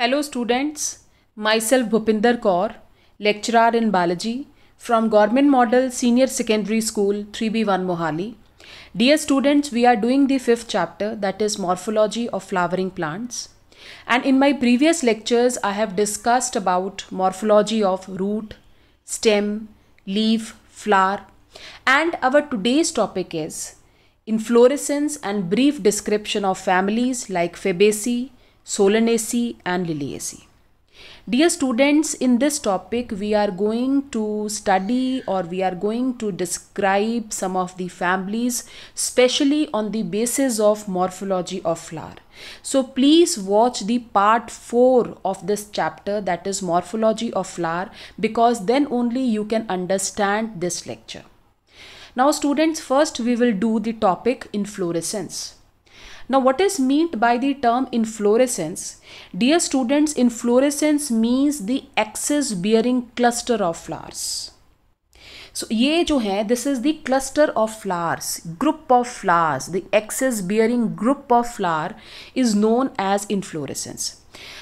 Hello students, myself Bhupinder Kaur, lecturer in biology from Government Model Senior Secondary School 3B1 Mohali. Dear students, we are doing the fifth chapter that is morphology of flowering plants. And in my previous lectures, I have discussed about morphology of root, stem, leaf, flower. And our today's topic is inflorescence and brief description of families like Fabaceae, Solanaceae and Liliaceae. Dear students, in this topic we are going to study or we are going to describe some of the families specially on the basis of morphology of flower. So please watch the part 4 of this chapter that is morphology of flower because then only you can understand this lecture. Now students first we will do the topic inflorescence. Now, what is meant by the term inflorescence? Dear students, inflorescence means the axis bearing cluster of flowers. So, ye jo hai, this is the cluster of flowers, group of flowers, the axis bearing group of flower is known as inflorescence.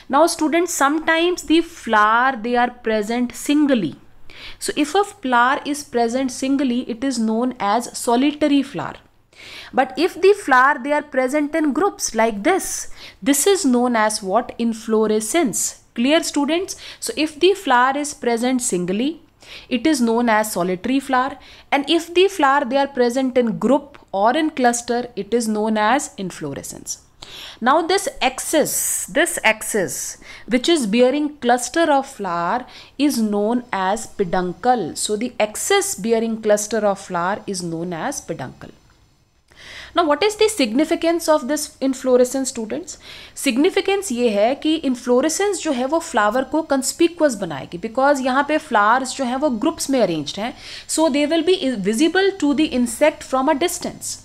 Now, students, sometimes the flower, they are present singly. So, if a flower is present singly, it is known as solitary flower. But if the flower they are present in groups like this, this is known as what inflorescence. Clear students? So if the flower is present singly, it is known as solitary flower and if the flower they are present in group or in cluster, it is known as inflorescence. Now this axis, this axis which is bearing cluster of flower is known as peduncle. So the axis bearing cluster of flower is known as peduncle. ना what is the significance of this florescence students significance ये है कि inflorescence जो है वो flower को कंस्पिक्वस बनाएगी because यहाँ पे फ्लावर्स जो हैं वो ग्रुप्स में अरेंज हैं so they will be visible to the insect from a distance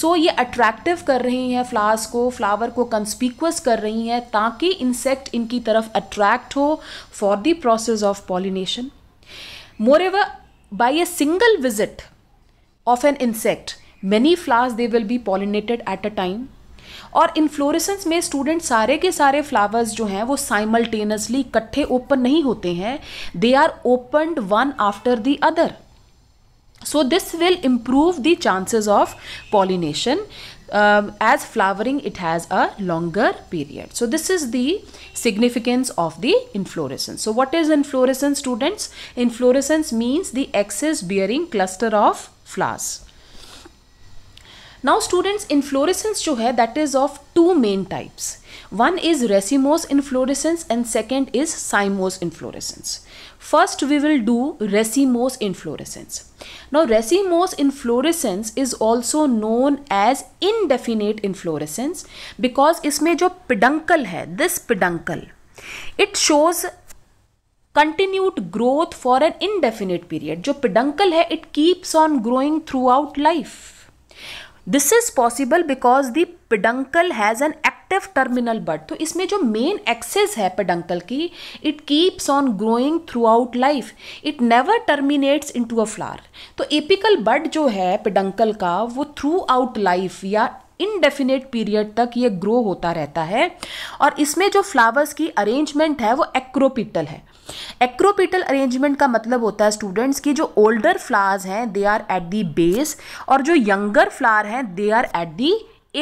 so ये अट्रैक्टिव कर रही हैं फ्लावर्स को फ्लावर को कंस्पिक्वस कर रही हैं ताकि इंसेक्ट इनकी तरफ अट्रैक्ट हो for the process of pollination moreover by a single visit of an insect many flowers they will be pollinated at a time और इन्फ्लोरेसेंस में स्टूडेंट सारे के सारे फ्लावर्स जो हैं वो साइमल्टेनियसली इकट्ठे ओपन नहीं होते हैं they are opened one after the other so this will improve the chances of pollination as flowering it has a longer period so this is the significance of the inflorescence so what is inflorescence students inflorescence means the axis bearing cluster of flowers now students inflorescence जो है that is of two main types one is racemose inflorescence and second is cymose inflorescence first we will do racemose inflorescence now racemose inflorescence is also known as indefinite inflorescence because इसमें जो peduncle है this peduncle it shows continued growth for an indefinite period जो peduncle है it keeps on growing throughout life this is possible because the peduncle has an active terminal bud तो इसमें जो main axis है peduncle की it keeps on growing throughout life it never terminates into a flower तो apical bud जो है peduncle का वो थ्रू आउट लाइफ या इनडेफिनेट पीरियड तक ये ग्रो होता रहता है और इसमें जो फ्लावर्स की अरेंजमेंट है वो एक्रोपिटल है एक्रोपिटल अरेंजमेंट का मतलब होता है स्टूडेंट्स की जो ओल्डर फ्लावर्स हैं they are at the base और जो यंगर फ्लावर हैं they are at the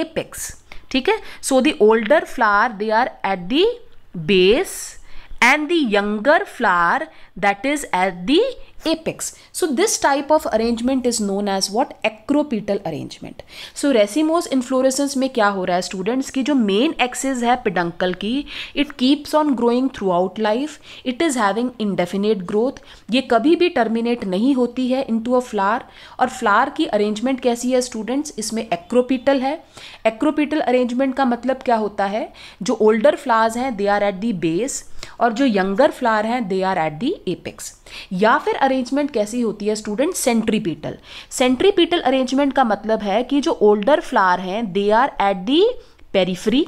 apex ठीक है so the older flower they are at the base and the younger flower that is at the apex. So this type of arrangement is known as what acropetal arrangement. So racemose inflorescence mein kya ho raha hai students ki jo main axis hai peduncle ki it keeps on growing throughout life. It is having indefinite growth. ye kabhi bhi terminate nahi होती है into a flower और flower की arrangement कैसी है students इसमें acropetal है acropetal arrangement का मतलब क्या होता है जो older flowers हैं they are at the base और जो यंगर फ्लावर हैं they are at the apex या फिर अरेंजमेंट कैसी होती है स्टूडेंट सेंट्रीपीटल सेंट्रीपीटल अरेंजमेंट का मतलब है कि जो ओल्डर फ्लावर हैं they are at the periphery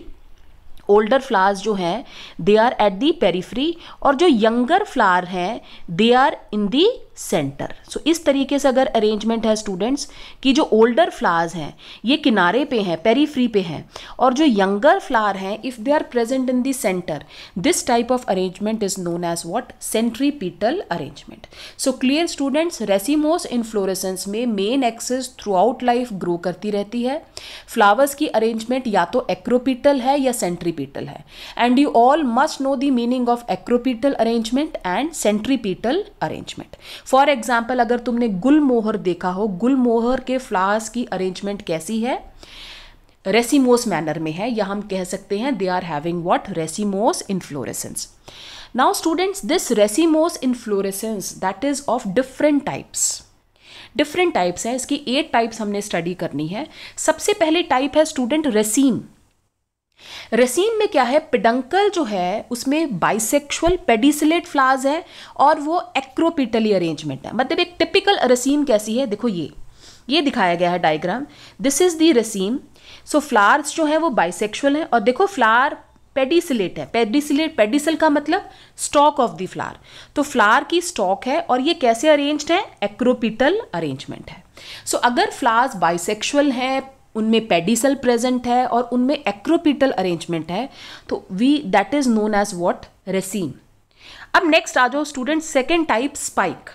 older flowers जो हैं they are at the periphery और जो यंगर फ्लावर हैं they are in the centre so इस तरीके से अगर अरेंजमेंट है स्टूडेंट्स कि जो ओल्डर फ्लावर्स हैं ये किनारे पे हैं पेरीफ्री पे हैं और जो यंगर फ्लावर हैं if they are present in देंटर centre this type of arrangement is known as what centripetal arrangement so clear students racemose inflorescence में main axis throughout life grow करती रहती है फ्लावर्स की अरेंजमेंट या तो एक्रोपीटल है या सेंट्रीपीटल है and you all must know the meaning of acropetal arrangement and centripetal arrangement for example अगर तुमने गुलमोहर देखा हो गुलमोहर के फ्लावर्स की अरेंजमेंट कैसी है रेसिमोस मैनर में है या हम कह सकते हैं they are having what racemose inflorescence now students this racemose inflorescence that is of different types different types हैं इसकी एट टाइप्स हमने स्टडी करनी है सबसे पहले टाइप है स्टूडेंट रेसीम रसीन में क्या है पिडंकल जो है उसमें बाइसेक्शुअल पेडिसलेट फ्लावर्स है और वो एक्रोपिटली अरेंजमेंट है मतलब एक टिपिकल रसीम कैसी है देखो ये ये दिखाया गया है diagram this is the raceme so flowers जो है वो बाइसेक्शुअल हैं और देखो फ्लावर पेडिसलेट है पेडिसलेट पेडिसल का मतलब स्टॉक ऑफ द फ्लावर तो फ्लावर की स्टॉक है और ये कैसे अरेंज्ड है एक्रोपिटल अरेंजमेंट है सो so, अगर फ्लावर्स बाइसेक्शुअल हैं उनमें पेडिसल प्रेजेंट है और उनमें एक्रोपीटल अरेंजमेंट है तो we that is known as what raceme अब नेक्स्ट आ जाओ student second type spike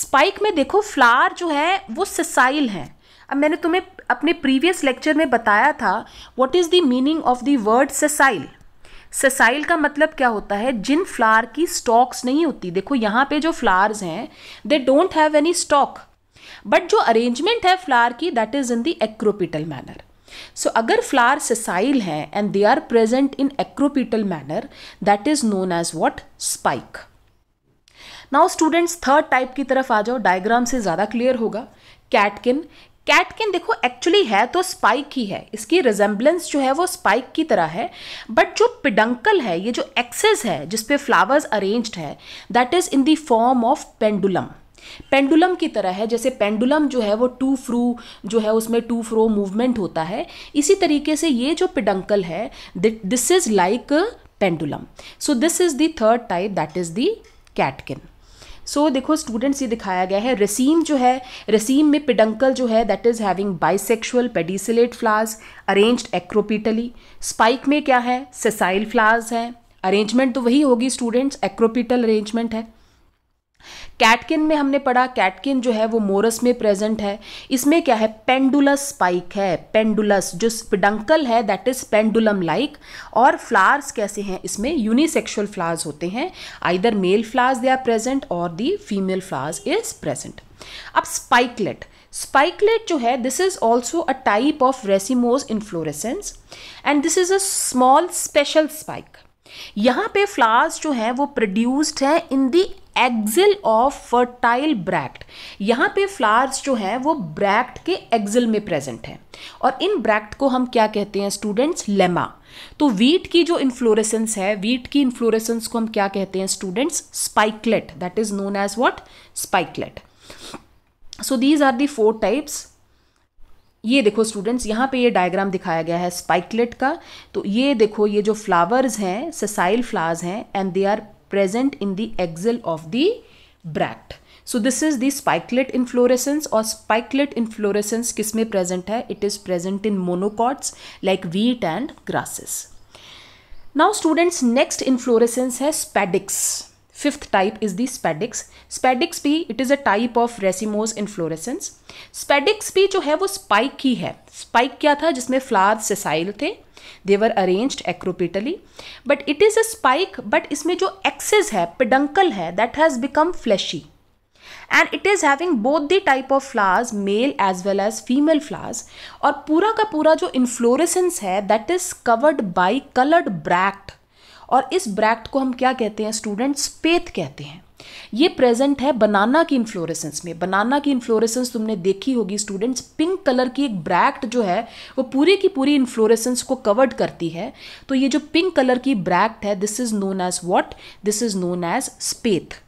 spike में देखो फ्लावर जो है वो ससाइल हैं अब मैंने तुम्हें अपने प्रीवियस लेक्चर में बताया था what is the meaning of the word sessile sessile का मतलब क्या होता है जिन फ्लावर की स्टॉक्स नहीं होती देखो यहाँ पे जो फ्लावर्स हैं they don't have any stalk but जो अरेंजमेंट है फ्लावर की that is in the acropetal manner so अगर फ्लावर सेसाइल हैं and they are present in acropetal manner that is known as what spike now students third type की तरफ आ जाओ diagram से ज़्यादा क्लियर होगा कैटकिन कैटकिन देखो एक्चुअली है तो स्पाइक ही है इसकी रिजेंबलेंस जो है वो स्पाइक की तरह है बट जो पिडंकल है ये जो एक्सेस है जिसपे फ्लावर्स अरेंज्ड है that is in the form of pendulum pendulum की तरह है जैसे पेंडुलम जो है वो टू फ्रू जो है उसमें टू फ्रो मूवमेंट होता है इसी तरीके से ये जो पिडंकल है this is like pendulum so this is the third type that is the catkin so देखो स्टूडेंट्स ये दिखाया गया है रसीम जो है रसीम में पिडंकल जो है that is having bisexual pedicellate flowers arranged acropetally spike में क्या है सेसाइल फ्लावर्स हैं अरेंजमेंट तो वही होगी स्टूडेंट्स एक्रोपिटल अरेंजमेंट है कैटकिन में हमने पढ़ा कैटकिन जो है वो मोरस में प्रेजेंट है इसमें क्या है पेंडुलस स्पाइक है पेंडुलस जो स्पिडंकल है दैट इज पेंडुलम लाइक और फ्लावर्स कैसे हैं इसमें यूनिसेक्सुअल फ्लावर्स होते हैं either male flowers they are present और the female flowers is present अब स्पाइकलेट स्पाइकलेट जो है this is also a type of racemose inflorescence and this is a small special spike यहाँ पे फ्लावर्स जो हैं वो प्रोड्यूस्ड है in the axil of fertile bract यहाँ पे फ्लावर्स जो हैं वो ब्रैक्ट के एक्सिल में प्रेजेंट हैं और इन ब्रैक्ट को हम क्या कहते हैं स्टूडेंट्स लेमा तो वीट की जो इन्फ्लोरेसेंस है वीट की इन्फ्लोरेसेंस को हम क्या कहते हैं students spikelet that is known as what spikelet so these are the four types ये देखो स्टूडेंट्स यहाँ पे ये डायग्राम दिखाया गया है स्पाइकलेट का तो ये देखो ये जो फ्लावर्स हैं ससाइल फ्लावर्स हैं and they are present in the axil of the bract so this is the spikelet inflorescence और स्पाइकलेट इन्फ्लोरेसेंस किस में प्रेजेंट है it is present in monocots like wheat and grasses now students next inflorescence है spadix fifth type is the spadix spadix भी it is a type of racemose inflorescence spadix भी जो है वो spike ही है spike क्या था जिसमें flowers sessile थे they were arranged acropetally but it is a spike but इसमें जो एक्सेस है पिडंकल है that has become fleshy and it is having both the type of flowers male as well as female flowers और पूरा का पूरा जो इन्फ्लोरेसेंस है that is covered by coloured bract और इस ब्रैक्ट को हम क्या कहते हैं स्टूडेंट पेथ कहते हैं ये प्रेजेंट है बनाना की इन्फ्लोरेसेंस में बनाना की इन्फ्लोरेसेंस तुमने देखी होगी स्टूडेंट्स पिंक कलर की एक ब्रैक्ट जो है वो पूरी की पूरी इन्फ्लोरेसेंस को कवर्ड करती है तो ये जो पिंक कलर की ब्रैक्ट है this is known as what this is known as spathe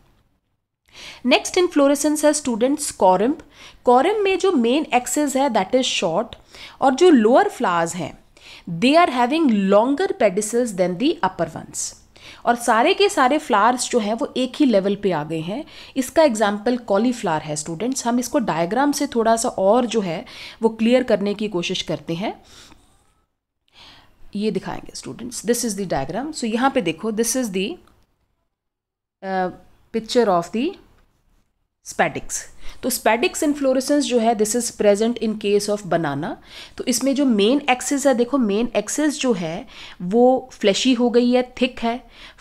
next inflorescence है स्टूडेंट्स कॉरम कॉरम में जो मेन एक्सेस है दैट इज शॉर्ट और जो लोअर फ्लावर्स हैं they are having longer pedicels than the upper ones और सारे के सारे फ्लावर्स जो हैं वो एक ही लेवल पे आ गए हैं इसका एग्जाम्पल कॉलीफ्लावर है स्टूडेंट्स हम इसको डायग्राम से थोड़ा सा और जो है वो क्लियर करने की कोशिश करते हैं ये दिखाएंगे students this is the diagram so यहाँ पे देखो this is picture picture of the spadix तो स्पैटिक्स इन्फ्लोरेसेंस जो है this is present in case of banana तो इसमें जो मेन एक्सेस है देखो मेन एक्सेस जो है वो फ्लैशी हो गई है थिक है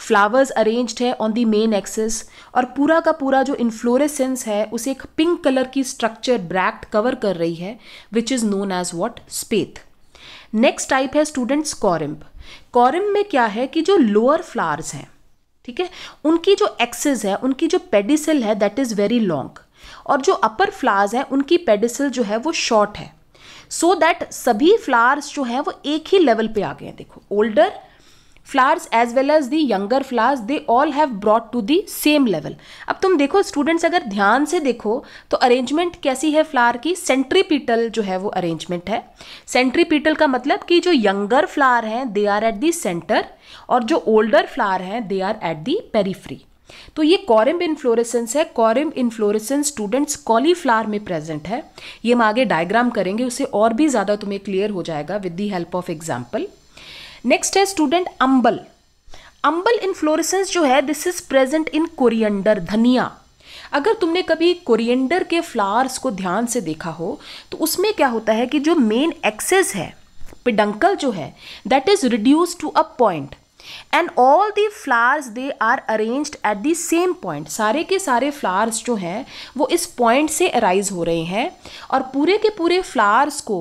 फ्लावर्स अरेंज्ड है ऑन दी मेन एक्सेस और पूरा का पूरा जो इन्फ्लोरेसेंस है उसे एक पिंक कलर की स्ट्रक्चर ब्रैक्ट कवर कर रही है which is known as what spathe next type है स्टूडेंट्स कॉरिम्ब कॉरिम्ब में क्या है कि जो लोअर फ्लावर्स हैं ठीक है उनकी जो एक्सेस है उनकी जो पेडिसल है दैट इज़ वेरी लॉन्ग और जो अपर फ्लावर्स हैं उनकी पेडिसल जो है वो शॉर्ट है सो so दैट सभी फ्लावर्स जो हैं वो एक ही लेवल पे आ गए हैं देखो older flowers as well as the younger flowers they all have brought to the same level अब तुम देखो स्टूडेंट्स अगर ध्यान से देखो तो अरेंजमेंट कैसी है फ्लावर की सेंट्रीपीटल जो है वो अरेंजमेंट है सेंट्रीपीटल का मतलब कि जो यंगर फ्लावर हैं they are at the centre और जो ओल्डर फ्लावर हैं they are at the periphery तो ये कॉरिम्ब इन्फ्लोरेसेंस है कॉरिम्ब इन्फ्लोरेसेंस स्टूडेंट्स कॉलीफ्लावर में प्रेजेंट है ये हम आगे डायग्राम करेंगे उसे और भी ज़्यादा तुम्हें क्लियर हो जाएगा with the help of example next है स्टूडेंट अम्बल अम्बल इन्फ्लोरेसेंस जो है this is present in coriander धनिया अगर तुमने कभी कोरिएंडर के फ्लावर्स को ध्यान से देखा हो तो उसमें क्या होता है कि जो मेन एक्सेस है पिडंकल जो है that is reduce to a point and all the flowers they are arranged at the same point सारे के सारे फ्लावर्स जो हैं वो इस पॉइंट से अराइज हो रहे हैं और पूरे के पूरे फ्लावर्स को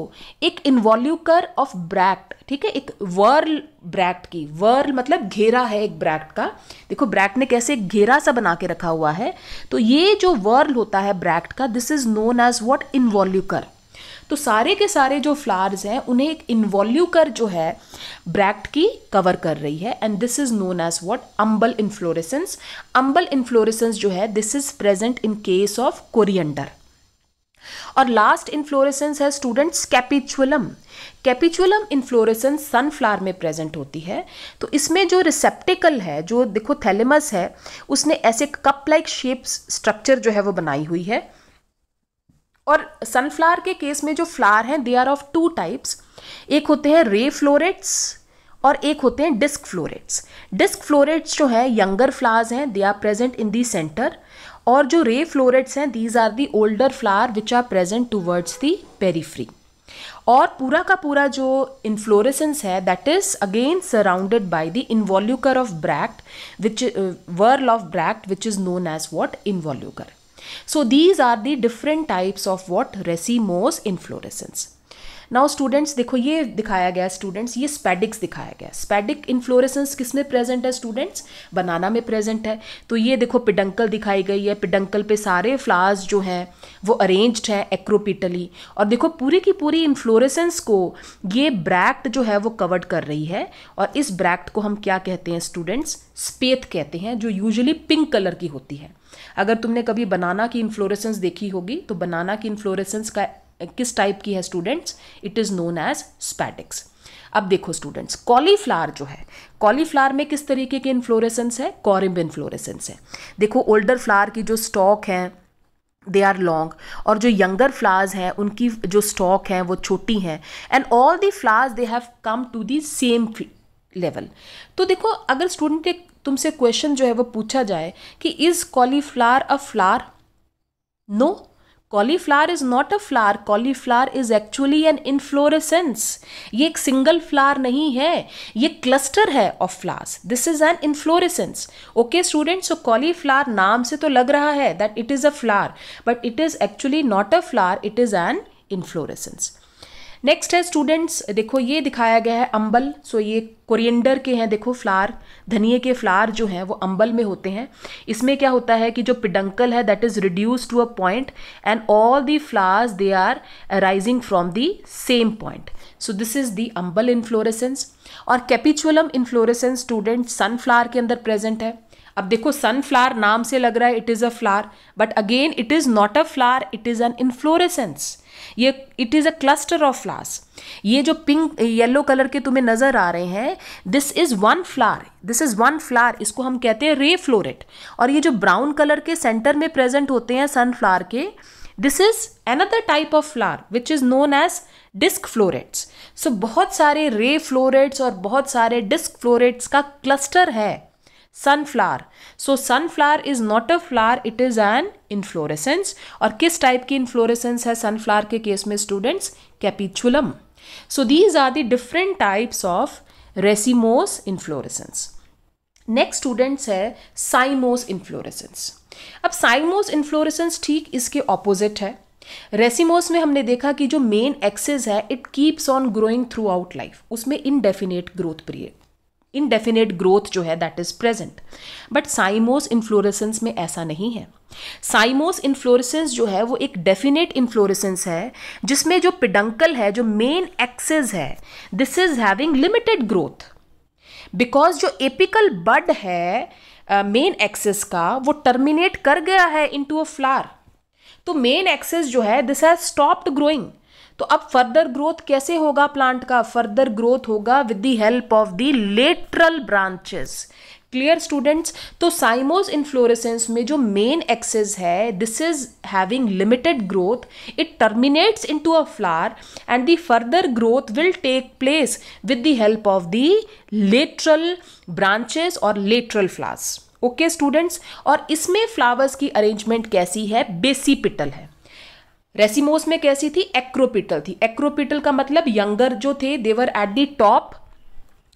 एक इन्वॉल्यूकर ऑफ ब्रैक्ट ठीक है एक वर्ल ब्रैक्ट की वर्ल मतलब घेरा है एक ब्रैक्ट का देखो ब्रैक्ट ने कैसे घेरा सा बना के रखा हुआ है तो ये जो वर्ल होता है ब्रैक्ट का this is known as what involucre तो सारे के सारे जो फ्लावर्स हैं उन्हें एक इन्वॉल्यूकर जो है ब्रैक्ट की कवर कर रही है and this is known as what umbel inflorescence umbel inflorescence जो है this is present in case of coriander और लास्ट इन्फ्लोरेसेंस है students capitulum capitulum inflorescence sunflower में प्रेजेंट होती है तो इसमें जो रिसेप्टिकल है जो देखो थैलेमस है उसने ऐसे कप लाइक शेप स्ट्रक्चर जो है वो बनाई हुई है और सनफ्लावर के केस में जो फ्लावर हैं they are of two types एक होते हैं रे फ्लोरेट्स और एक होते हैं डिस्क फ्लोरेट्स डिस्क फ्लोरेट्स जो हैं यंगर फ्लावर्स हैं they are present in the centre और जो रे फ्लोरेट्स हैं these are the older flower which are present towards the periphery और पूरा का पूरा जो इन्फ्लोरेसेंस है that is again surrounded by the involucre of bract which whorl of bract which is known as what involucre So these are the different types of what racemose inflorescence. Now students देखो ये दिखाया गया students ये spadix दिखाया गया स्पेडिक inflorescence किस में present है स्टूडेंट्स बनाना में प्रेजेंट है तो ये देखो पिडंकल दिखाई गई है पिडंकल पे सारे फ्लावर्स जो हैं वो अरेंज्ड हैं एक्रोपिटली और देखो पूरी की पूरी इन्फ्लोरेसेंस को ये ब्रैक्ट जो है वो कवर्ड कर रही है और इस ब्रैक्ट को हम क्या कहते हैं स्टूडेंट्स स्पेथ कहते हैं जो यूजली पिंक कलर की होती है अगर तुमने कभी बनाना की इन्फ्लोरेसेंस देखी होगी तो बनाना की इन्फ्लोरेसेंस का किस टाइप की है students it is known as spadix अब देखो स्टूडेंट्स कॉलीफ्लावर जो है कॉलीफ्लावर में किस तरीके के इन्फ्लोरेसेंस है कॉरिम्ब इन्फ्लोरेसेंस है देखो ओल्डर फ्लावर की जो स्टॉक है दे आर लॉन्ग और जो यंगर फ्लावर्स हैं उनकी जो स्टॉक हैं वो छोटी हैं and all the flowers they have come to the same level तो देखो अगर स्टूडेंट एक तुमसे क्वेश्चन जो है वो पूछा जाए कि is cauliflower a flower no cauliflower is not a flower cauliflower is actually an inflorescence ये एक सिंगल फ्लार नहीं है ये क्लस्टर है of flowers this is an inflorescence okay student so cauliflower नाम से तो लग रहा है that it is a flower but it is actually not a flower it is an inflorescence next है स्टूडेंट्स देखो ये दिखाया गया है अम्बल सो ये कोरिएंडर के हैं देखो फ्लार धनिए के फ्लार जो हैं वो अम्बल में होते हैं इसमें क्या होता है कि जो पिडंकल है that is reduce to a point and all the flowers they are rising from the same point so this is the umbel inflorescence और कैपिचुअलम इन्फ्लोरेसेंस स्टूडेंट सनफ्लावर के अंदर प्रेजेंट है अब देखो सनफ्लावर नाम से लग रहा है it is a flower but again it is not a flower it is an inflorescence ये it is a cluster of flowers ये जो पिंक येलो कलर के तुम्हें नज़र आ रहे हैं this is one flower this is one flower इसको हम कहते हैं रे फ्लोरेट और ये जो ब्राउन कलर के सेंटर में प्रेजेंट होते हैं सनफ्लावर के this is another type of flower which is known as disc florets so बहुत सारे रे फ्लोरेट्स और बहुत सारे डिस्क फ्लोरेट्स का क्लस्टर है sunflower so sunflower is not a flower it is an inflorescence और किस टाइप की इन्फ्लोरेसेंस है सनफ्लावर के केस में students capitulum so these are the different types of racemose inflorescence next students है cymose inflorescence अब साइमोस inflorescence ठीक इसके ऑपोजिट है रेसिमोस में हमने देखा कि जो मेन एक्सेस है it keeps on growing throughout life उसमें indefinite growth period indefinite growth जो है that is present but cymose inflorescence में ऐसा नहीं है साइमोस इन्फ्लोरेसेंस जो है वो एक डेफिनेट इन्फ्लोरेसेंस है जिसमें जो पिडंकल है जो मेन एक्सेस है this is having limited growth because जो एपिकल बड है मेन uh, एक्सेस का वो टर्मिनेट कर गया है इनटू अ फ्लावर तो मेन एक्सेस जो है दिस हैज स्टॉप्ड ग्रोइंग तो अब फर्दर ग्रोथ कैसे होगा प्लांट का फर्दर ग्रोथ होगा with the help of the lateral branches clear students तो साइमोज इन्फ्लोरेसेंस में जो मेन एक्सेस है this is having limited growth it terminates into a flower and the further growth will take place with the help of the lateral branches और lateral flowers okay students और इसमें flowers की arrangement कैसी है बेसीपिटल है racemose में कैसी थी एक्रोपिटल थी एक्रोपिटल का मतलब यंगर जो थे देवर एट दी टॉप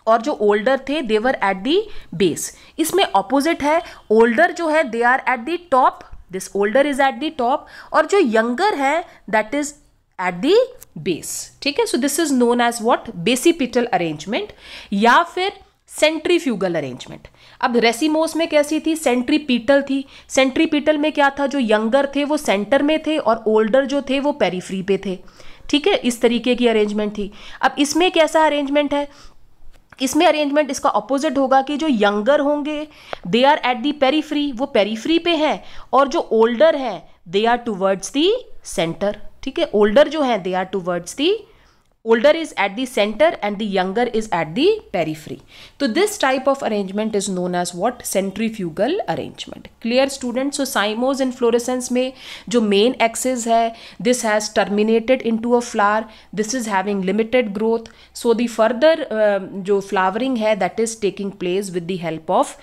और जो ओल्डर थे देवर एट दी बेस इसमें ऑपोजिट है ओल्डर जो है they are at the top this older is at the top और जो यंगर है that is at the base ठीक है so this is known as what basipetal arrangement या फिर सेंट्रीफ्यूगल अरेंजमेंट अब रेसिमोस में कैसी थी सेंट्रीपीटल थी सेंट्रीपीटल में क्या था जो यंगर थे वो सेंटर में थे और ओल्डर जो थे वो पेरीफ्री पे थे ठीक है इस तरीके की अरेंजमेंट थी अब इसमें कैसा अरेंजमेंट है इसमें अरेंजमेंट इसका अपोजिट होगा कि जो यंगर होंगे they are at the periphery वो पेरीफ्री पे हैं और जो ओल्डर हैं they are towards the centre ठीक है ओल्डर जो हैं they are towards the older is at the center and the younger is at the periphery. So this type of arrangement is known as what centrifugal arrangement. Clear students? So cymose and fluorescence में जो main axis है this has terminated into a flower. This is having limited growth. So the further uh, जो flowering है that is taking place with the help of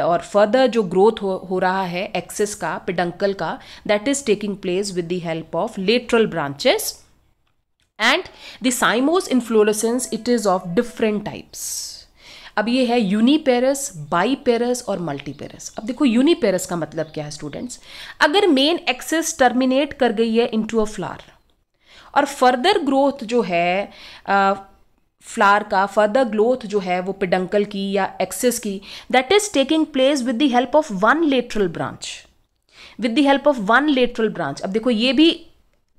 और further जो growth हो हो रहा है एक्सेस का पिडंकल का that is taking place with the help of lateral branches and the cymose inflorescence it is of different types अब ये है यूनिपेरस बाईपेरस और मल्टीपेरस अब देखो यूनिपेरस का मतलब क्या है स्टूडेंट्स अगर मेन एक्सेस टर्मिनेट कर गई है इनटू अ फ्लावर और फर्दर ग्रोथ जो है फ्लावर का फर्दर ग्रोथ जो है वो पिडंकल की या एक्सेस की that is taking place with the help of one lateral branch with the help of one lateral branch अब देखो ये भी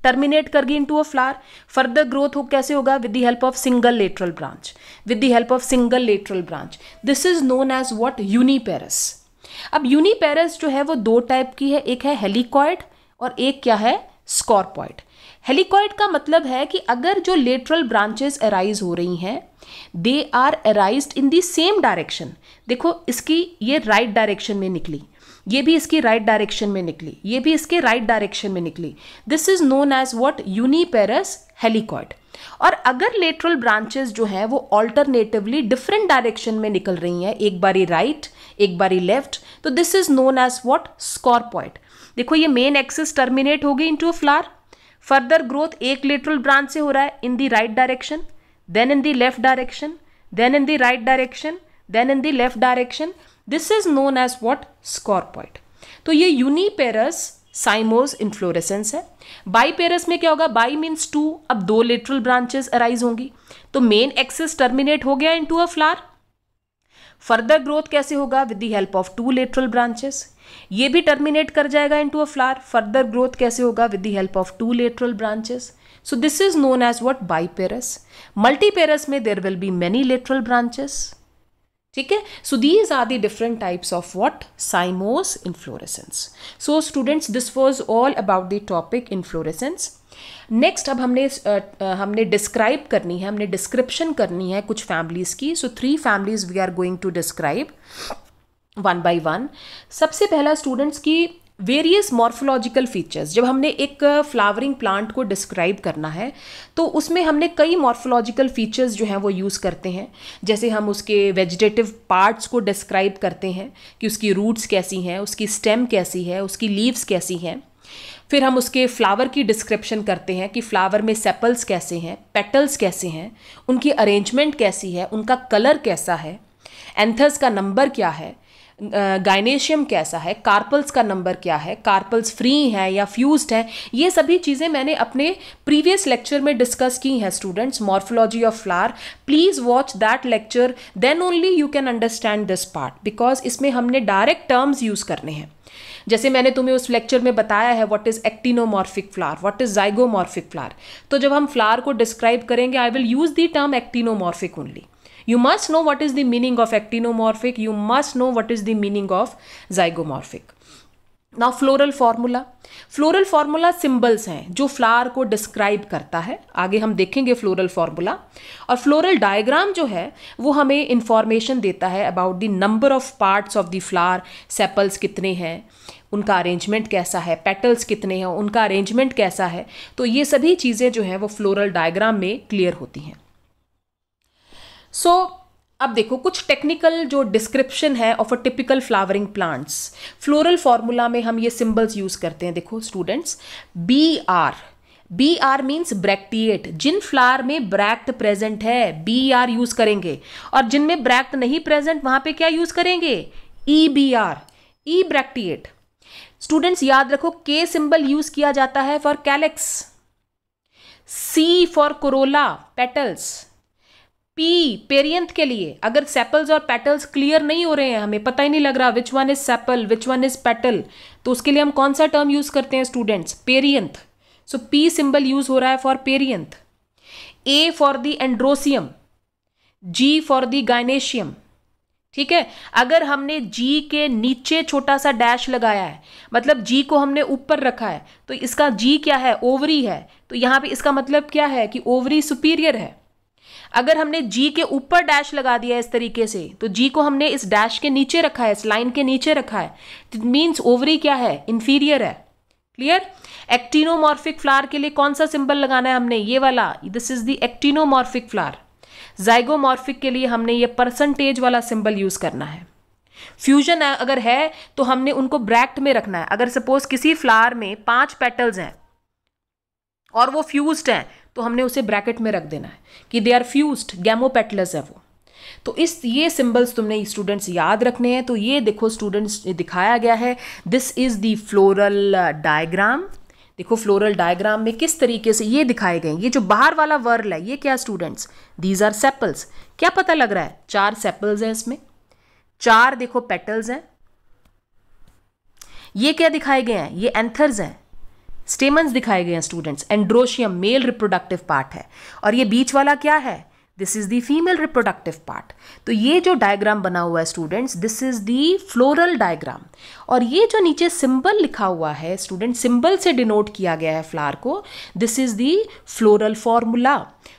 टर्मिनेट करगी into a flower further growth हो कैसे होगा with the help of single lateral branch with the help of single lateral branch this is known as what uniparous अब uniparous जो है वो दो टाइप की है एक है हेलीकॉयड और एक क्या है स्कॉर्पॉइड हेलीकॉयड का मतलब है कि अगर जो लेटरल ब्रांचेस अराइज हो रही हैं they are arise in the same direction देखो इसकी ये राइट right डायरेक्शन में निकली ये भी इसकी राइट डायरेक्शन में निकली ये भी इसके राइट डायरेक्शन में निकली this is known as what uniparous helicoid और अगर लेटरल ब्रांचेस जो हैं वो ऑल्टरनेटिवली डिफरेंट डायरेक्शन में निकल रही हैं एक बारी राइट right, एक बारी लेफ्ट तो this is known as what point देखो ये मेन एक्सिस टर्मिनेट हो गई into flower further growth एक लेटरल ब्रांच से हो रहा है in the right direction then in the left direction then in the right direction then in the left direction this is known as what scorpioid तो ये uniparous cymose inflorescence है बाईपेरस में क्या होगा बाई मीन्स टू अब दो lateral branches arise होंगी तो मेन एक्सेस टर्मिनेट हो गया into a flower further growth कैसे होगा with the help of two lateral branches ये भी टर्मिनेट कर जाएगा to a flower further growth कैसे होगा with the help of two lateral branches so this is known as what biparous multiparous में there will be many lateral branches ठीक है so these are the different types of what cymose inflorescence so students this was all about the topic inflorescence next अब हमने हमने describe करनी है हमने description करनी है कुछ फैमिलीज़ की so three families we are going to describe one by one सबसे पहला स्टूडेंट्स की वेरियस मॉर्फोलॉजिकल फीचर्स जब हमने एक फ्लावरिंग प्लांट को डिस्क्राइब करना है तो उसमें हमने कई मॉर्फोलॉजिकल फीचर्स जो हैं वो यूज़ करते हैं जैसे हम उसके वेजिटेटिव पार्ट्स को डिस्क्राइब करते हैं कि उसकी रूट्स कैसी हैं उसकी स्टेम कैसी है उसकी लीव्स कैसी हैं फिर हम उसके फ्लावर की डिस्क्रिप्शन करते हैं कि फ्लावर में सेपल्स कैसे हैं पेटल्स कैसे हैं उनकी अरेंजमेंट कैसी है उनका कलर कैसा है एंथर्स का नंबर क्या है गाइनेशियम कैसा है कार्पल्स का नंबर क्या है कार्पल्स फ्री हैं या फ्यूज्ड हैं ये सभी चीज़ें मैंने अपने प्रीवियस लेक्चर में डिस्कस की हैं students morphology of flower please watch that lecture then only you can understand this part because इसमें हमने डायरेक्ट टर्म्स यूज़ करने हैं जैसे मैंने तुम्हें उस लेक्चर में बताया है what is actinomorphic flower what is zygomorphic flower तो जब हम फ्लावर को डिस्क्राइब करेंगे I will use the term actinomorphic only you must know what is the meaning of actinomorphic you must know what is the meaning of zygomorphic ना floral formula floral formula symbols हैं जो flower को describe करता है आगे हम देखेंगे floral formula और फ्लोरल डायग्राम जो है वो हमें इंफॉर्मेशन देता है about the number of parts of the flower sepals कितने हैं उनका अरेंजमेंट कैसा है पेटल्स कितने हैं उनका अरेंजमेंट कैसा है तो ये सभी चीज़ें जो हैं वो फ्लोरल डायग्राम में क्लियर होती हैं सो so, अब देखो कुछ टेक्निकल जो डिस्क्रिप्शन है of a typical flowering plants floral formula में हम ये सिंबल्स यूज करते हैं देखो students B R B R means bracteate जिन फ्लावर में ब्रैक्ट प्रेजेंट है बी आर यूज करेंगे और जिनमें ब्रैक्ट नहीं प्रेजेंट वहां पे क्या यूज करेंगे E B R ebracteate students याद रखो के सिंबल यूज किया जाता है for calyx C for corolla petals P perianth के लिए अगर सेपल्स और पेटल्स क्लियर नहीं हो रहे हैं हमें पता ही नहीं लग रहा which one is sepal which one is petal तो उसके लिए हम कौन सा टर्म यूज करते हैं students perianth so P symbol use हो रहा है for perianth A for the androecium G for the gynoecium ठीक है अगर हमने जी के नीचे छोटा सा डैश लगाया है मतलब जी को हमने ऊपर रखा है तो इसका जी क्या है ओवरी है तो यहाँ पे इसका मतलब क्या है कि ओवरी सुपीरियर है अगर हमने जी के ऊपर डैश लगा दिया इस तरीके से तो जी को हमने इस डैश के नीचे रखा है इस लाइन के नीचे रखा है तो मीन्स ओवरी क्या है इन्फीरियर है क्लियर एक्टिनोमॉर्फिक फ्लावर के लिए कौन सा सिंबल लगाना है हमने ये वाला this is the actinomorphic flower zygomorphic के लिए हमने ये परसेंटेज वाला सिंबल यूज करना है फ्यूजन अगर है तो हमने उनको ब्रैक्ट में रखना है अगर सपोज किसी फ्लावर में पांच पेटल्स हैं और वो फ्यूज्ड हैं तो हमने उसे ब्रैकेट में रख देना है कि दे आर फ्यूज्ड गैमोपेटलस है वो तो इस ये सिंबल्स तुमने स्टूडेंट्स याद रखने हैं तो ये देखो स्टूडेंट्स दिखाया गया है this is the floral diagram देखो फ्लोरल डायग्राम में किस तरीके से ये दिखाए गए ये जो बाहर वाला वर्ल है ये क्या स्टूडेंट्स दीज आर सेपल्स क्या पता लग रहा है चार सेपल्स हैं इसमें चार देखो पेटल्स हैं ये क्या दिखाए गए हैं ये एंथर्स हैं स्टेमन्स दिखाए गए हैं students androecium male reproductive part है और ये बीच वाला क्या है this is the female reproductive part तो ये जो डायग्राम बना हुआ है students this is the floral diagram और ये जो नीचे सिंबल लिखा हुआ है स्टूडेंट सिंबल से डिनोट किया गया है फ्लावर को this is the floral formula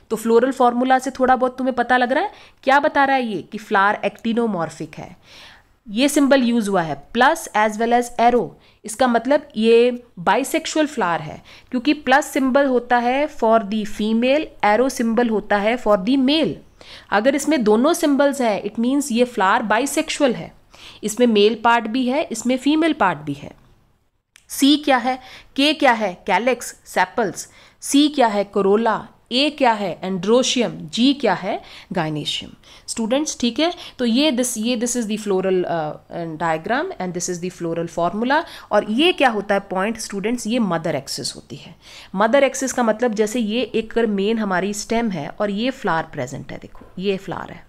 तो फ्लोरल फॉर्मूला से थोड़ा बहुत तुम्हें पता लग रहा है क्या बता रहा है ये कि फ्लावर एक्टिनोमॉर्फिक है ये सिंबल यूज़ हुआ है plus as well as arrow इसका मतलब ये बाइसेक्सुअल फ्लावर है क्योंकि प्लस सिंबल होता है for the female arrow symbol होता है फॉर दी मेल अगर इसमें दोनों सिंबल्स हैं इट मीन्स ये फ्लावर बाइसेक्सुअल है इसमें मेल पार्ट भी है इसमें फीमेल पार्ट भी है सी क्या है के क्या है कैलेक्स सेपल्स सी क्या है करोला ए क्या है एंड्रोशियम जी क्या है गाइनेशियम स्टूडेंट्स ठीक है तो ये दिस ये this is the floral diagram and this is the floral formula और ये क्या होता है पॉइंट स्टूडेंट्स ये मदर एक्सिस होती है मदर एक्सिस का मतलब जैसे ये एक मेन हमारी स्टेम है और ये फ्लावर प्रेजेंट है देखो ये फ्लावर है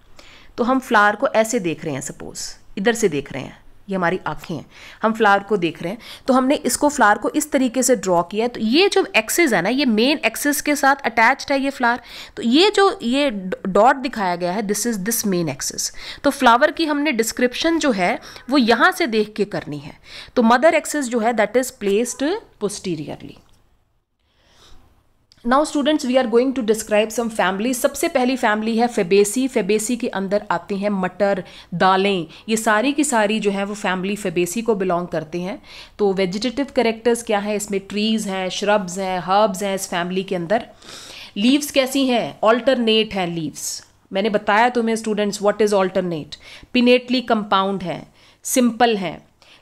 तो हम फ्लावर को ऐसे देख रहे हैं सपोज इधर से देख रहे हैं ये हमारी आँखें हैं हम फ्लावर को देख रहे हैं तो हमने इसको फ्लावर को इस तरीके से ड्रॉ किया है तो ये जो एक्सेस है ना ये मेन एक्सेस के साथ अटैच्ड है ये फ्लावर तो ये जो ये डॉट दिखाया गया है this is this main axis तो फ्लावर की हमने डिस्क्रिप्शन जो है वो यहाँ से देख के करनी है तो मदर एक्सेस जो है that is placed posteriorly now students we are going to describe some family सबसे पहली फैमिली है फेबेसी फेबेसी के अंदर आते हैं मटर दालें ये सारी की सारी जो है वो फैमिली फेबेसी को बिलोंग करते हैं तो वेजिटेटिव करेक्टर्स क्या है इसमें ट्रीज़ हैं श्रब्स हैं हर्ब्स हैं इस फैमिली के अंदर लीव्स कैसी हैं ऑल्टरनेट हैं लीव्स मैंने बताया तुम्हें students what is alternate pinnately compound हैं सिंपल हैं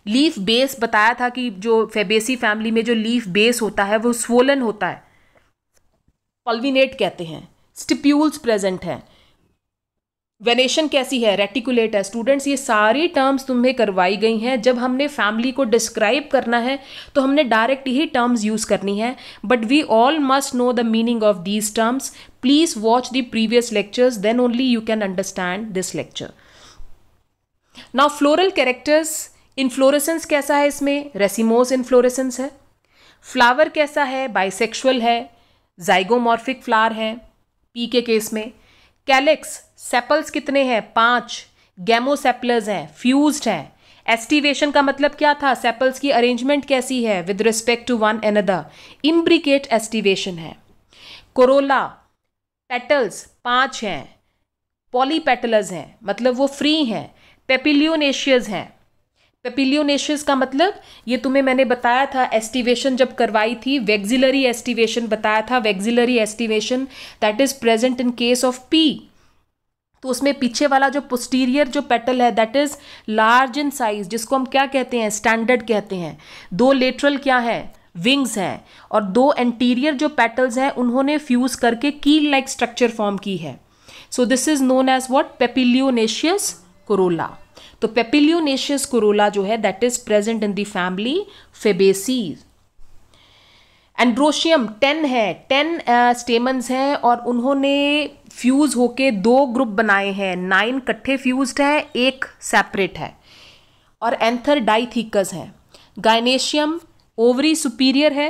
लीफ बेस बताया था कि जो फेबेसी फैमिली में जो लीफ बेस होता है वो स्वोलन होता है ऑल्विनेट कहते हैं स्टिप्यूल्स प्रेजेंट हैं वेनेशन कैसी है रेटिकुलेट है स्टूडेंट्स ये सारी टर्म्स तुम्हें करवाई गई हैं जब हमने फैमिली को डिस्क्राइब करना है तो हमने डायरेक्ट ही टर्म्स यूज़ करनी है but we all must know the meaning of these terms please watch the previous lectures then only you can understand this lecture now floral characters inflorescence कैसा है इसमें रेसिमोस इन्फ्लोरेसेंस है flower कैसा है bisexual है zygomorphic flower हैं P के case में कैलेक्स सेपल्स कितने हैं पाँच गैमोसेपलर्स हैं फ्यूज्ड हैं एस्टिवेशन का मतलब क्या था सेपल्स की अरेंजमेंट कैसी है with respect to one another imbricate aestivation है कोरोला पेटल्स पाँच हैं पॉलीपेटलर्स हैं मतलब वो फ्री हैं पेपिलियोनेशियज़ हैं पेपिलियोनेशियस का मतलब ये तुम्हें मैंने बताया था एस्टिवेशन जब करवाई थी वेक्सिलरी एस्टिवेशन बताया था vexillary aestivation that is present in case of pea तो उसमें पीछे वाला जो पोस्टीरियर जो पेटल है that is large in size जिसको हम क्या कहते हैं स्टैंडर्ड कहते हैं दो लेटरल क्या है विंग्स हैं और दो एंटीरियर जो पेटल्स हैं उन्होंने फ्यूज करके कील लाइक स्ट्रक्चर फॉर्म की है so this is known as what papilionaceous corolla तो पेपिलियोनेशियस कुरोला जो है that is present in the family Fabaceae androecium ten है टेन स्टेमन्स uh, हैं और उन्होंने फ्यूज होके दो ग्रुप बनाए हैं नाइन कट्ठे फ्यूज्ड है एक सेपरेट है और एंथर डाइथिकस है गाइनेशियम ओवरी सुपीरियर है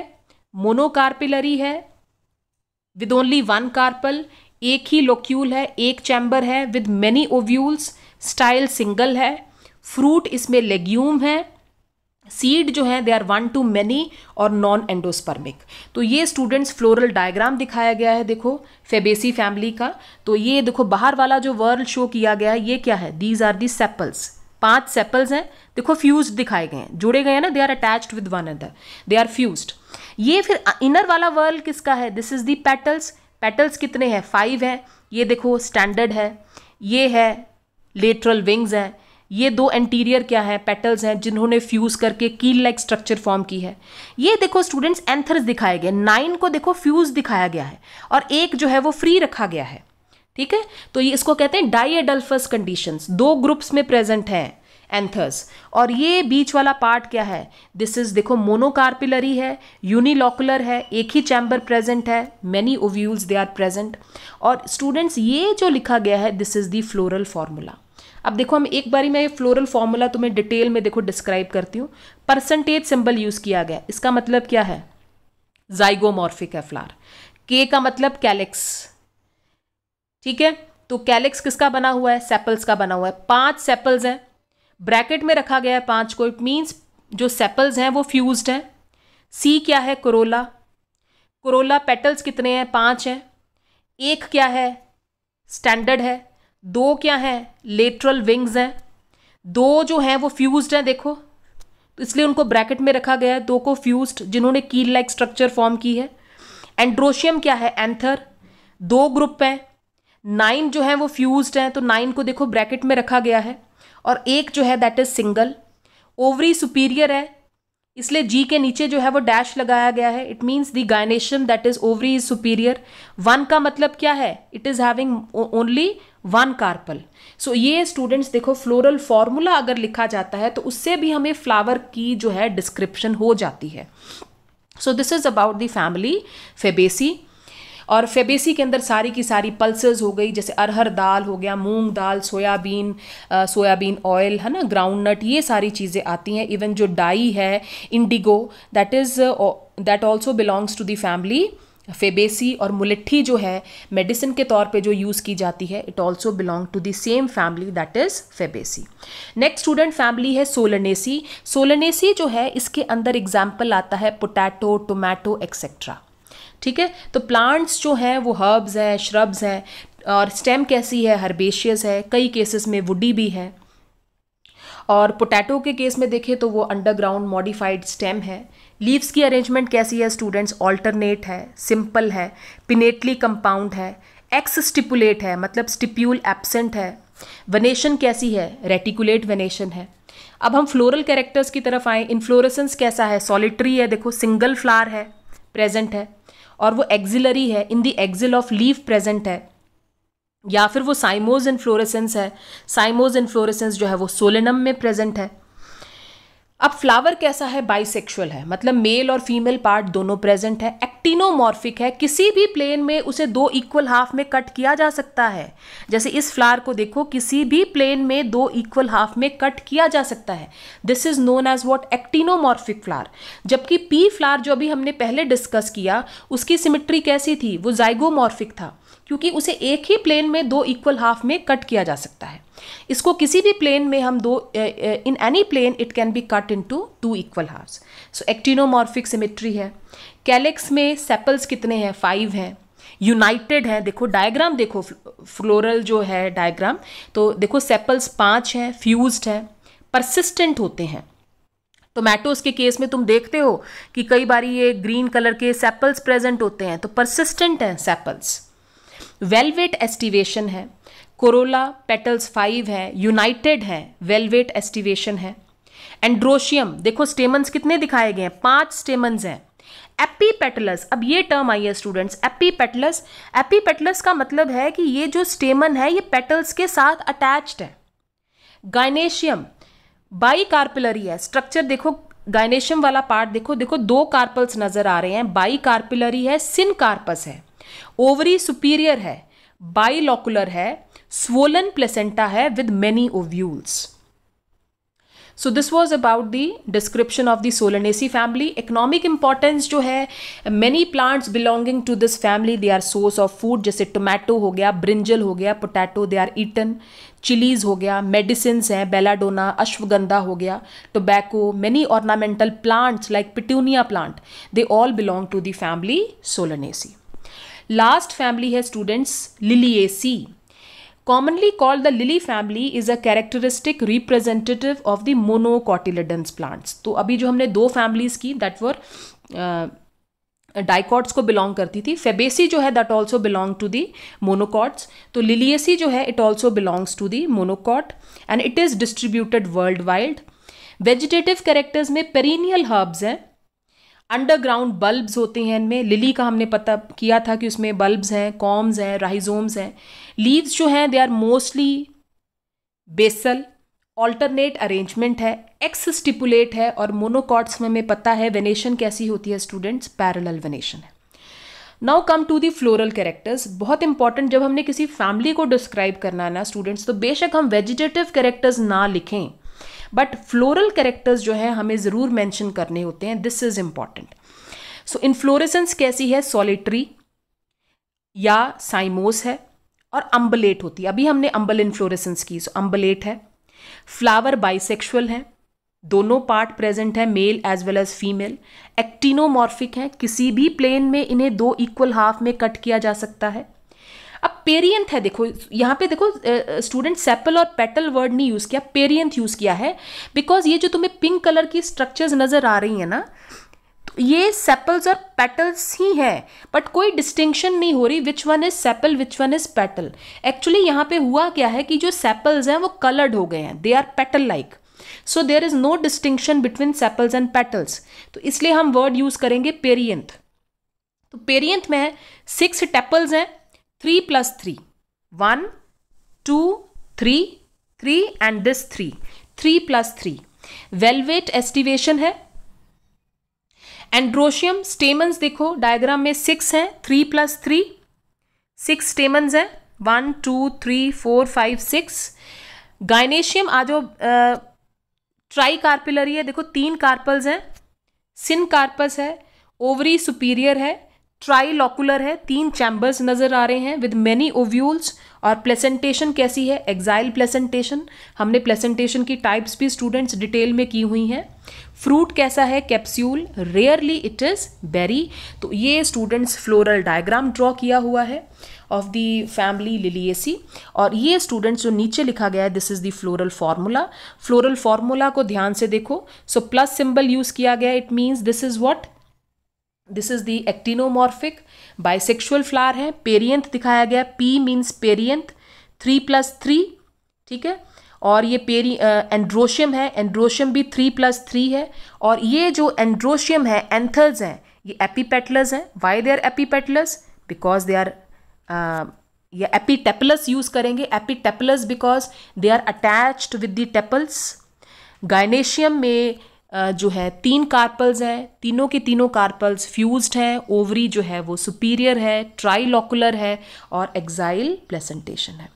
मोनोकार्पिलरी है विद ओनली वन कार्पल एक ही लोक्यूल है एक चैम्बर है with many ovules style single है फ्रूट इसमें लेग्यूम है सीड जो है they are one to many और नॉन एंडोस्पर्मिक तो ये स्टूडेंट्स फ्लोरल डायग्राम दिखाया गया है देखो फेबेसी फैमिली का तो ये देखो बाहर वाला जो वर्ल शो किया गया है ये क्या है दीज आर दी सेपल्स पांच सेपल्स हैं देखो फ्यूज दिखाए गए हैं जुड़े गए हैं ना they are attached with one other they are fuse ये फिर इनर वाला वर्ल किसका है this is the petals petals कितने हैं फाइव हैं ये देखो स्टैंडर्ड है ये है लेटरल विंग्स हैं ये दो एंटीरियर क्या है पेटल्स हैं जिन्होंने फ्यूज करके कील लाइक स्ट्रक्चर फॉर्म की है ये देखो स्टूडेंट्स एंथर्स दिखाए गए नाइन को देखो फ्यूज दिखाया गया है और एक जो है वो फ्री रखा गया है ठीक है तो ये इसको कहते हैं डाई एडल्फस कंडीशन दो ग्रुप्स में प्रेजेंट हैं एंथर्स और ये बीच वाला पार्ट क्या है दिस इज देखो मोनोकार्पिलरी है यूनिलॉकुलर है एक ही चैम्बर प्रेजेंट है many ovules they are present और स्टूडेंट्स ये जो लिखा गया है this is the floral formula अब देखो हम एक बारी मैं ये फ्लोरल फार्मूला तुम्हें डिटेल में देखो डिस्क्राइब करती हूँ परसेंटेज सिंबल यूज़ किया गया इसका मतलब क्या है जाइगोमॉर्फिक है फ्लार के का मतलब कैलेक्स ठीक है तो कैलेक्स किसका बना हुआ है सेपल्स का बना हुआ है पांच सेपल्स हैं ब्रैकेट में रखा गया है पाँच को इट मीन्स जो सेपल्स हैं वो फ्यूज्ड हैं सी क्या है कोरोला कोरोला पेटल्स कितने हैं पाँच हैं एक क्या है स्टैंडर्ड है दो क्या हैं लेटरल विंग्स हैं दो जो हैं वो फ्यूज्ड हैं देखो तो इसलिए उनको ब्रैकेट में रखा गया है दो को फ्यूज्ड जिन्होंने कील लाइक स्ट्रक्चर फॉर्म की है एंड्रोशियम क्या है एंथर दो ग्रुप हैं नाइन जो हैं वो फ्यूज्ड हैं तो नाइन को देखो ब्रैकेट में रखा गया है और एक जो है that is single ovary superior है इसलिए जी के नीचे जो है वो डैश लगाया गया है it means the gynoecium that is ovary is superior one का मतलब क्या है it is having only one carpel so ये स्टूडेंट्स देखो फ्लोरल फॉर्मूला अगर लिखा जाता है तो उससे भी हमें फ्लावर की जो है डिस्क्रिप्शन हो जाती है so this is about the family Fabaceae और फेबेसी के अंदर सारी की सारी पल्सेस हो गई जैसे अरहर दाल हो गया मूंग दाल सोयाबीन सोयाबीन ऑयल है ना ग्राउंड नट ये सारी चीज़ें आती हैं इवन जो डाई है indigo that is that also belongs to the family Fabaceae और मुलिट्ठी जो है मेडिसिन के तौर पे जो यूज़ की जाती है it also belong to the same family that is Fabaceae next student family है सोलनेसी सोलनेसी जो है इसके अंदर एग्जाम्पल आता है पोटैटो टोमेटो एक्सेट्रा ठीक है तो प्लांट्स जो हैं वो हर्ब्स हैं श्रब्स हैं और स्टेम कैसी है हर्बेशियस है कई केसेस में वुडी भी है और पोटैटो के केस में देखें तो वो अंडरग्राउंड मॉडिफाइड स्टेम है लीव्स की अरेंजमेंट कैसी है स्टूडेंट्स ऑल्टरनेट है सिंपल है पिनेटली कंपाउंड है एक्स स्टिपुलेट है मतलब स्टिप्यूल एबसेंट है वनेशन कैसी है रेटिकुलेट वनेशन है अब हम फ्लोरल कैरेक्टर्स की तरफ आए इन्फ्लोरेसेंस कैसा है सॉलिटरी है देखो सिंगल फ्लावर है प्रेजेंट है और वो एक्जिलरी है in the axil of leaf present है या फिर वो साइमोज इन्फ्लोरेसेंस है साइमोज इन्फ्लोरेसेंस जो है वो सोलेनम में प्रेजेंट है अब फ्लावर कैसा है बाइसेक्सुअल है मतलब मेल और फीमेल पार्ट दोनों प्रेजेंट है एक्टिनोमॉर्फिक है किसी भी प्लेन में उसे दो इक्वल हाफ में कट किया जा सकता है जैसे इस फ्लावर को देखो किसी भी प्लेन में दो इक्वल हाफ में कट किया जा सकता है this is known as what actinomorphic flower जबकि पी फ्लावर जो अभी हमने पहले डिस्कस किया उसकी सिमिट्री कैसी थी वो जाइगोमॉर्फिक था क्योंकि उसे एक ही प्लेन में दो इक्वल हाफ में कट किया जा सकता है इसको किसी भी प्लेन में हम दो in any plane it can be cut in two two equal halves so actinomorphic symmetry है कैलेक्स में सेपल्स कितने हैं फाइव हैं यूनाइटेड हैं देखो डायग्राम देखो फ्लोरल जो है डायग्राम तो देखो सेपल्स पाँच हैं फ्यूज्ड हैं परसिस्टेंट होते हैं टोमेटोज के केस में तुम देखते हो कि कई बार ये ग्रीन कलर के सेपल्स प्रेजेंट होते हैं तो परसिस्टेंट हैं सेपल्स वेलवेट एस्टिवेशन है कोरोला पेटल्स फाइव है यूनाइटेड है वेलवेट एस्टिवेशन है एंड्रोशियम देखो स्टेमन्स कितने दिखाए गए हैं पांच स्टेमन्स हैं एपीपेटलस अब ये टर्म आई है स्टूडेंट्स एपीपेटलस एपीपेटलस का मतलब है कि ये जो स्टेमन है ये पेटल्स के साथ अटैच्ड है गाइनेशियम बाई कार्पिलरी है स्ट्रक्चर देखो गाइनेशियम वाला पार्ट देखो देखो दो कार्पल्स नजर आ रहे हैं बाई कार्पिलरी है सिन कार्पस है ओवरी सुपीरियर है बाइलॉकुलर है स्वोलन प्लेसेंटा है with many ovules so this was about the description of the Solanaceae family economic importance जो है many plants belonging to this family they are source of food जैसे tomato हो गया brinjal हो गया potato they are eaten chillies हो गया medicine हैं बेलाडोना अश्वगंधा हो गया tobacco many ornamental plants like petunia plant they all belong to the family Solanaceae last family है students Liliaceae commonly called the lily family is a characteristic representative of the monocotyledons plants तो अभी जो हमने दो families की that were dicots को belong करती थी फेबेसी जो है that also belong to the monocots तो लिलियसी जो है it also belongs to the monocot and it is distributed world wide vegetative characters में पेरीनियल हर्ब्स हैं अंडरग्राउंड बल्ब्स होते हैं इनमें लिली का हमने पता किया था कि उसमें बल्ब्स हैं कॉम्स हैं राइजोम्स हैं लीव्स जो हैं they are mostly basal alternate arrangement है एक्स स्टिपुलेट है और मोनोकॉट्स में हमें पता है वेनेशन कैसी होती है स्टूडेंट्स पैरल वेनेशन है now come to the floral characters बहुत इंपॉर्टेंट जब हमने किसी फैमिली को डिस्क्राइब करना है ना स्टूडेंट्स तो बेशक हम वेजिटेटिव कैरेक्टर्स ना लिखें बट फ्लोरल करेक्टर्स जो है हमें ज़रूर मैंशन करने होते हैं this is important so inflorescence कैसी है सॉलिटरी या साइमोस है और अम्बलेट होती है अभी हमने अम्बल इन्फ्लोरेसेंस की सो so अम्बलेट है फ्लावर बाइसेक्शुअल हैं दोनों पार्ट प्रेजेंट है male as well as female actinomorphic हैं किसी भी प्लेन में इन्हें दो इक्वल हाफ में कट किया जा सकता है पेरियंथ है देखो यहाँ पे देखो स्टूडेंट सेपल और पेटल वर्ड नहीं यूज़ किया पेरियंथ यूज़ किया है बिकॉज ये जो तुम्हें पिंक कलर की स्ट्रक्चर्स नज़र आ रही है ना तो ये सेपल्स और पेटल्स ही हैं बट कोई डिस्टिंक्शन नहीं हो रही which one is sepal which one is petal actually यहाँ पे हुआ क्या है कि जो सेपल्स हैं वो कलर्ड हो गए हैं they are petal like so there is no distinction between sepals and petals तो इसलिए हम वर्ड यूज़ करेंगे पेरियंथ तो पेरियंथ में सिक्स टेपल्स हैं three plus three one two three three and this three three plus three valvate aestivation है androecium stamens देखो diagram में सिक्स हैं three plus three six stamens हैं one two three four five six gynoecium आज जाओ try कार्पिलरी है देखो तीन कार्पल्स हैं सिन कार्पस है ओवरी सुपीरियर है लॉकुलर है तीन चैम्बर्स नज़र आ रहे हैं विद मेनी ओव्यूल्स और प्लेसेंटेशन कैसी है एग्जाइल प्लेसेंटेशन हमने प्लेसेंटेशन की टाइप्स भी स्टूडेंट्स डिटेल में की हुई हैं फ्रूट कैसा है capsule rarely it is berry तो ये स्टूडेंट्स फ्लोरल डायग्राम ड्रॉ किया हुआ है ऑफ द फैमिली लिलिएसी और ये स्टूडेंट्स जो नीचे लिखा गया है this is the floral formula floral formula को ध्यान से देखो सो प्लस सिंबल यूज़ किया गया it means this is what this is the actinomorphic bisexual flower है पेरियंथ दिखाया गया P means perianth three plus three ठीक है और ये पेरी एंड्रोशियम है एंड्रोशियम भी थ्री प्लस थ्री है और ये जो एंड्रोशियम है एंथल्स हैं ये एपीपेटलस हैं why they are epipetalous because they are epi epitepalous use करेंगे epitepalous because they are attached with the tepals gynoecium में जो है तीन कार्पल्स हैं तीनों के तीनों कार्पल्स फ्यूज्ड हैं ओवरी जो है वो सुपीरियर है ट्राइलॉकुलर है और एक्साइल प्लेसेंटेशन है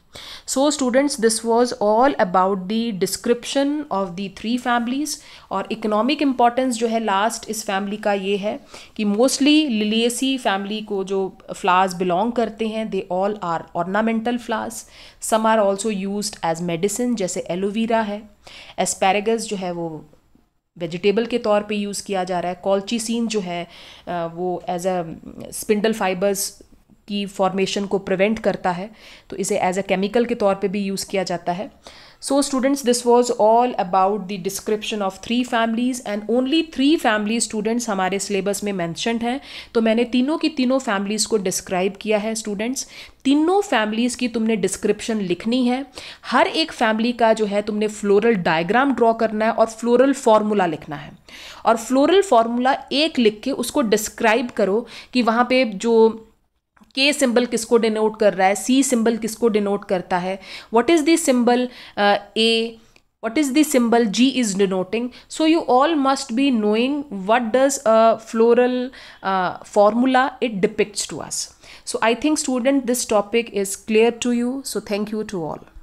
so students this was all about the description of the three families और इकोनॉमिक इम्पॉर्टेंस जो है लास्ट इस फैमिली का ये है कि मोस्टली लिलियसी फैमिली को जो फ्लावर्स बिलोंग करते हैं they all are ornamental flowers some are also use as medicine जैसे एलोवेरा है एस्पैरेगस जो है वो वेजिटेबल के तौर पे यूज़ किया जा रहा है कॉल्चीसिन जो है वो एज अ स्पिंडल फाइबर्स की फॉर्मेशन को प्रिवेंट करता है तो इसे एज अ केमिकल के तौर पे भी यूज़ किया जाता है So students, this was all about the description of three families and only three family students हमारे syllabus में mentioned हैं तो मैंने तीनों की तीनों families को describe किया है students तीनों फैमिलीज़ की तुमने डिस्क्रिप्शन लिखनी है हर एक फैमिली का जो है तुमने फ्लोरल डायग्राम ड्रॉ करना है और फ्लोरल फार्मूला लिखना है और फ्लोरल फार्मूला एक लिख के उसको डिस्क्राइब करो कि वहाँ पे जो के सिंबल किसको डिनोट कर रहा है सी सिंबल किसको डिनोट करता है what is the symbol A what is the symbol G is denoting so you all must be knowing what does a floral formula it depicts to us so I think student this topic is clear to you so thank you to all